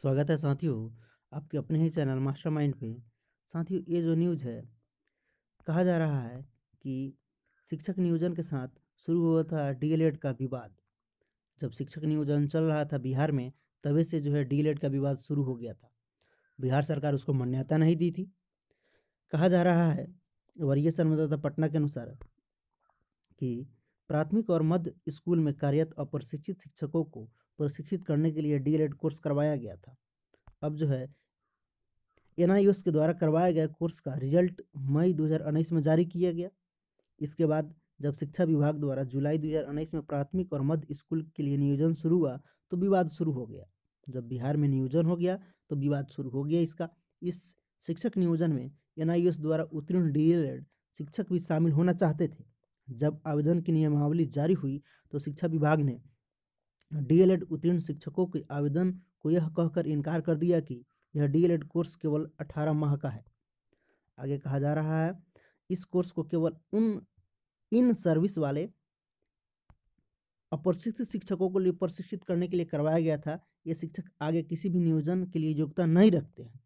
स्वागत है साथियों आपके अपने ही चैनल मास्टर माइंड पे साथियों ये जो न्यूज़ है कहा जा रहा है कि शिक्षक नियोजन के साथ शुरू हुआ था डीएलएड का विवाद जब शिक्षक नियोजन चल रहा था बिहार में तभी से जो है डीएलएड का विवाद शुरू हो गया था बिहार सरकार उसको मान्यता नहीं दी थी कहा जा रहा है वरीय संवाददाता पटना के अनुसार कि प्राथमिक और मध्य स्कूल में कार्यरत अप्रशिक्षित शिक्षकों को प्रशिक्षित करने के लिए डीएलएड कोर्स करवाया गया था अब जो है एन के द्वारा करवाया गया कोर्स का रिजल्ट मई दो में जारी किया गया इसके बाद जब शिक्षा विभाग द्वारा जुलाई दो में प्राथमिक और मध्य स्कूल के लिए नियोजन शुरू हुआ तो विवाद शुरू हो गया जब बिहार में नियोजन हो गया तो विवाद शुरू हो गया इसका इस शिक्षक नियोजन में एन द्वारा उत्तीर्ण डीएलएड शिक्षक भी शामिल होना चाहते थे जब आवेदन की नियमावली जारी हुई तो शिक्षा विभाग ने डीएलएड उत्तीर्ण शिक्षकों के आवेदन को यह कहकर इनकार कर दिया कि यह डीएलएड कोर्स केवल अठारह माह का है आगे कहा जा रहा है इस कोर्स को केवल उन इन सर्विस वाले अप्रशिक्षित शिक्षकों को लिए प्रशिक्षित करने के लिए करवाया गया था ये शिक्षक आगे किसी भी नियोजन के लिए योग्यता नहीं रखते हैं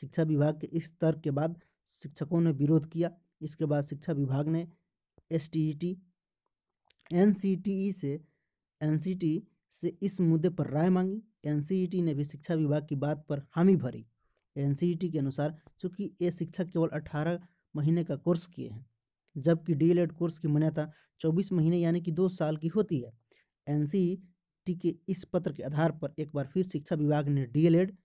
शिक्षा विभाग के इस तर्क के बाद शिक्षकों ने विरोध किया इसके बाद शिक्षा विभाग ने S T E T N C T E से एनसीटी से इस मुद्दे पर राय मांगी एनसीईटी ने भी शिक्षा विभाग की बात पर हामी भरी एनसीईटी के अनुसार चूंकि ये शिक्षक केवल 18 महीने का कोर्स किए हैं जबकि डीएलएड कोर्स की मान्यता 24 महीने यानी कि दो साल की होती है एनसीईटी के इस पत्र के आधार पर एक बार फिर शिक्षा विभाग ने डीएलएड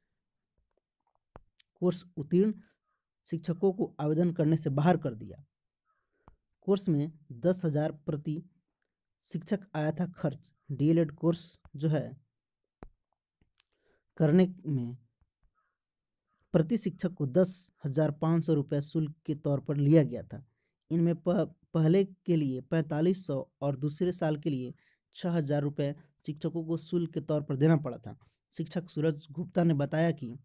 कोर्स उत्तीर्ण शिक्षकों को आवेदन करने से बाहर कर दिया कोर्स में दस हजार प्रति शिक्षक आया था खर्च डीएलएड कोर्स जो है करने में प्रति शिक्षक को दस हजार पाँच सौ रुपये शुल्क के तौर पर लिया गया था इनमें पहले के लिए पैंतालीस सौ और दूसरे साल के लिए छः हजार रुपये शिक्षकों को शुल्क के तौर पर देना पड़ा था शिक्षक सूरज गुप्ता ने बताया कि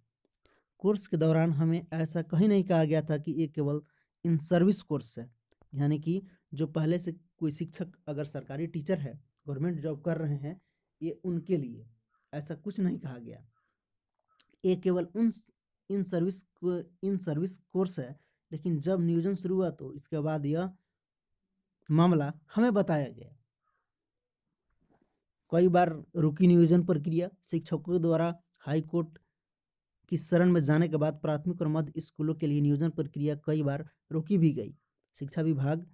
कोर्स के दौरान हमें ऐसा कहीं नहीं कहा गया था कि ये केवल इन सर्विस कोर्स है यानी कि जो पहले से कोई शिक्षक अगर सरकारी टीचर है गवर्नमेंट जॉब कर रहे हैं ये उनके लिए ऐसा कुछ नहीं कहा गया ये केवल उन in service in service course है लेकिन जब नियोजन शुरू हुआ तो इसके बाद यह मामला हमें बताया गया कई बार रुकी नियोजन प्रक्रिया शिक्षकों द्वारा हाई कोर्ट की शरण में जाने के बाद प्राथमिक और मध्य स्कूलों के लिए नियोजन प्रक्रिया कई बार रोकी भी गई शिक्षा विभाग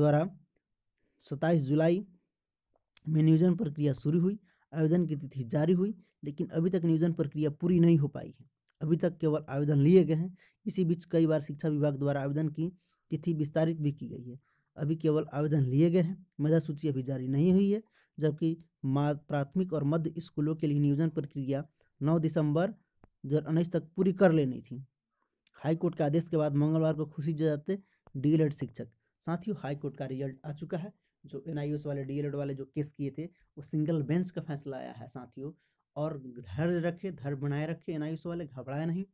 द्वारा सत्ताईस जुलाई में नियोजन प्रक्रिया शुरू हुई आवेदन की तिथि जारी हुई लेकिन अभी तक नियोजन प्रक्रिया पूरी नहीं हो पाई है अभी तक केवल आवेदन लिए गए हैं इसी बीच कई बार शिक्षा विभाग द्वारा आवेदन की तिथि विस्तारित भी की गई है अभी केवल आवेदन लिए गए हैं मेधा सूची अभी जारी नहीं हुई है जबकि प्राथमिक और मध्य स्कूलों के लिए नियोजन प्रक्रिया 9 दिसंबर दो तक पूरी कर लेनी थी हाईकोर्ट के आदेश के बाद मंगलवार को खुशी जताते डी शिक्षक साथियों हाईकोर्ट का रिजल्ट आ चुका है जो एन वाले डी वाले जो केस किए थे वो सिंगल बेंच का फैसला आया है साथियों और धैर्य रखे धर बनाए रखे एन वाले घबराए नहीं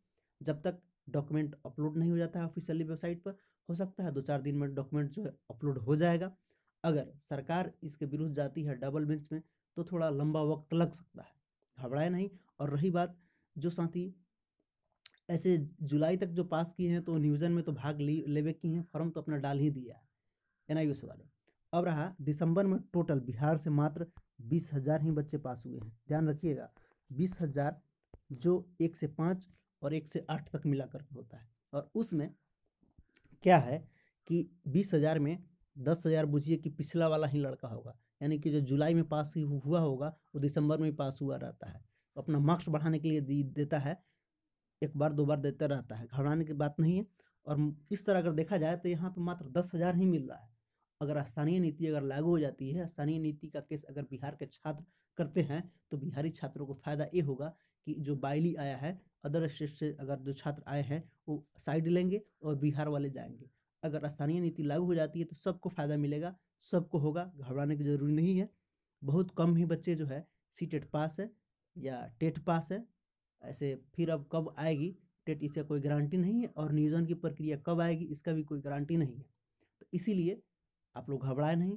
जब तक डॉक्यूमेंट अपलोड नहीं हो जाता है ऑफिशियली वेबसाइट पर हो सकता है दो चार दिन में डॉक्यूमेंट जो है अपलोड हो जाएगा अगर सरकार इसके विरुद्ध जाती है डबल बेंच में तो थोड़ा लंबा वक्त लग सकता है घबराए नहीं और रही बात जो साथी ऐसे जुलाई तक जो पास किए हैं तो न्यूजन में तो भाग ले लेवे की हैं फॉर्म तो अपना डाल ही दिया है एन वाले अब रहा दिसंबर में टोटल बिहार से मात्र बीस हज़ार ही बच्चे पास हुए हैं ध्यान रखिएगा बीस हज़ार जो एक से पाँच और एक से आठ तक मिला करके होता है और उसमें क्या है कि बीस हज़ार में दस हज़ार बुझिए कि पिछला वाला ही लड़का होगा यानी कि जो जुलाई में पास हुआ होगा वो दिसंबर में पास हुआ रहता है अपना मार्क्स बढ़ाने के लिए देता है एक बार दो बार देता रहता है घबराने की बात नहीं है और इस तरह अगर देखा जाए तो यहाँ पर मात्र दस हज़ार ही मिल रहा है अगर स्थानीय नीति अगर लागू हो जाती है स्थानीय नीति का केस अगर बिहार के छात्र करते हैं तो बिहारी छात्रों को फायदा ये होगा कि जो बाइली आया है अदर स्टेट से अगर जो छात्र आए हैं वो साइड लेंगे और बिहार वाले जाएंगे अगर स्थानीय नीति लागू हो जाती है तो सबको फायदा मिलेगा सबको होगा घबराने की जरूरी नहीं है बहुत कम ही बच्चे जो है सी टेट पास है या टेट पास है ऐसे फिर अब कब आएगी टेट इसका कोई गारंटी नहीं है और नियोजन की प्रक्रिया कब आएगी इसका भी कोई गारंटी नहीं है तो इसीलिए आप लोग घबराए नहीं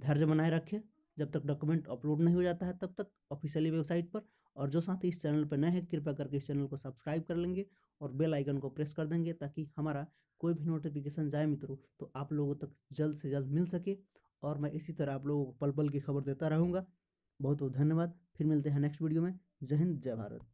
धैर्य बनाए रखें जब तक डॉक्यूमेंट अपलोड नहीं हो जाता है तब तक ऑफिशियली वेबसाइट पर और जो साथी इस चैनल पर नए हैं कृपया करके इस चैनल को सब्सक्राइब कर लेंगे और बेल आइकन को प्रेस कर देंगे ताकि हमारा कोई भी नोटिफिकेशन जाए मित्रों तो आप लोगों तक जल्द से जल्द मिल सके और मैं इसी तरह आप लोगों को पल पल की खबर देता रहूँगा बहुत बहुत धन्यवाद फिर मिलते हैं नेक्स्ट वीडियो में जय हिंद जय भारत